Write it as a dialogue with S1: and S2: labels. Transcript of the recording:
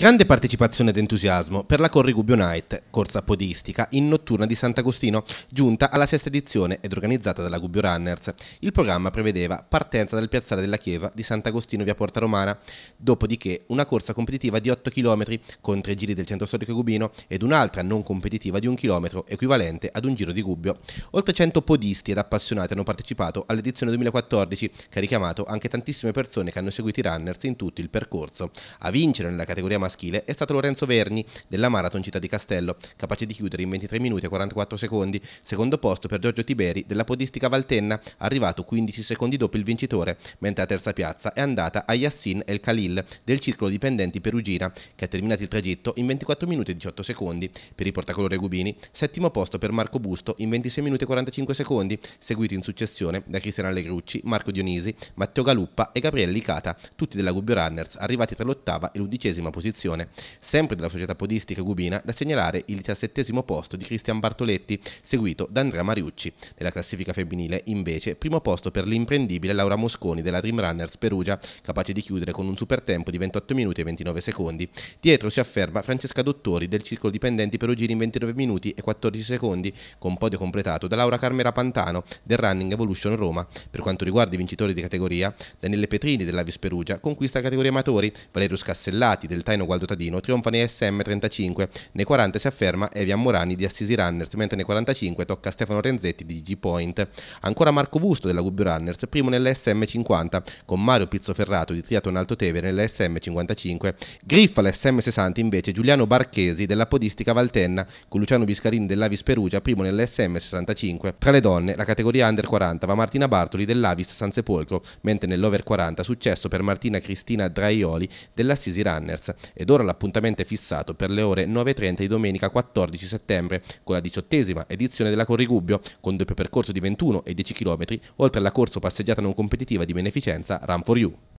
S1: Grande partecipazione ed entusiasmo per la Corri Gubbio Night, corsa podistica in notturna di Sant'Agostino, giunta alla sesta edizione ed organizzata dalla Gubbio Runners. Il programma prevedeva partenza dal piazzale della Chiesa di Sant'Agostino via Porta Romana, dopodiché una corsa competitiva di 8 km con tre giri del centro storico Gubino ed un'altra non competitiva di 1 km equivalente ad un giro di Gubbio. Oltre 100 podisti ed appassionati hanno partecipato all'edizione 2014 che ha richiamato anche tantissime persone che hanno seguito i runners in tutto il percorso. A vincere nella categoria maschile è stato Lorenzo Verni della Marathon Città di Castello, capace di chiudere in 23 minuti e 44 secondi, secondo posto per Giorgio Tiberi della podistica Valtenna, arrivato 15 secondi dopo il vincitore, mentre la terza piazza è andata a Yassin El Khalil del circolo dipendenti Perugina, che ha terminato il tragitto in 24 minuti e 18 secondi. Per i portacolore Gubini, settimo posto per Marco Busto in 26 minuti e 45 secondi, seguito in successione da Cristiano Allegrucci, Marco Dionisi, Matteo Galuppa e Gabriele Licata, tutti della Gubbio Runners, arrivati tra l'ottava e l'undicesima posizione competizione. Sempre della società podistica Gubina, da segnalare il 17 posto di Cristian Bartoletti, seguito da Andrea Mariucci. Nella classifica femminile, invece, primo posto per l'imprendibile Laura Mosconi della Dream Runners Perugia, capace di chiudere con un super tempo di 28 minuti e 29 secondi. Dietro si afferma Francesca Dottori del circolo dipendenti perugini in 29 minuti e 14 secondi, con podio completato da Laura Carmela Pantano del Running Evolution Roma. Per quanto riguarda i vincitori di categoria, Daniele Petrini dell'Avis Perugia conquista la categoria amatori, Valerio Scassellati del Taino Gualdo Tadino, trionfa nei SM 35, nei 40 si afferma Evian Morani di Assisi Runners, mentre nei 45 tocca Stefano Renzetti di G-Point. Ancora Marco Busto della Gubbio Runners, primo sm 50, con Mario Pizzoferrato di Alto Tevere Altotever sm 55, griffa l'SM 60 invece Giuliano Barchesi della Podistica Valtenna, con Luciano Biscarini dell'Avis Perugia, primo sm 65. Tra le donne, la categoria Under 40 va Martina Bartoli dell'Avis Sansepolcro, mentre nell'Over 40 successo per Martina Cristina Draioli dell'Assisi Runners ed ora l'appuntamento è fissato per le ore 9.30 di domenica 14 settembre con la diciottesima edizione della Corrigubbio con doppio percorso di 21 e 10 km oltre alla corso passeggiata non competitiva di beneficenza Run for You.